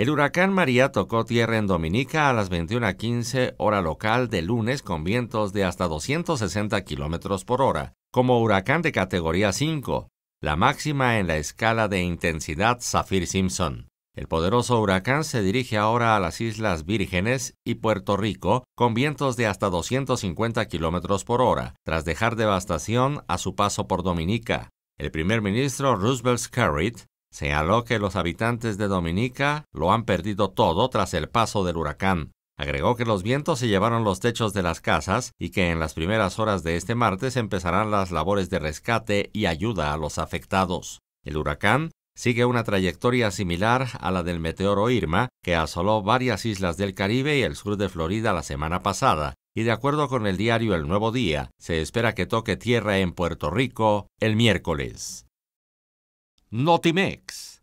El huracán María tocó tierra en Dominica a las 21.15 hora local de lunes con vientos de hasta 260 km por hora, como huracán de categoría 5, la máxima en la escala de intensidad Saffir-Simpson. El poderoso huracán se dirige ahora a las Islas Vírgenes y Puerto Rico con vientos de hasta 250 km por hora, tras dejar devastación a su paso por Dominica. El primer ministro Roosevelt Scarrett Señaló que los habitantes de Dominica lo han perdido todo tras el paso del huracán. Agregó que los vientos se llevaron los techos de las casas y que en las primeras horas de este martes empezarán las labores de rescate y ayuda a los afectados. El huracán sigue una trayectoria similar a la del meteoro Irma, que asoló varias islas del Caribe y el sur de Florida la semana pasada, y de acuerdo con el diario El Nuevo Día, se espera que toque tierra en Puerto Rico el miércoles. Mix.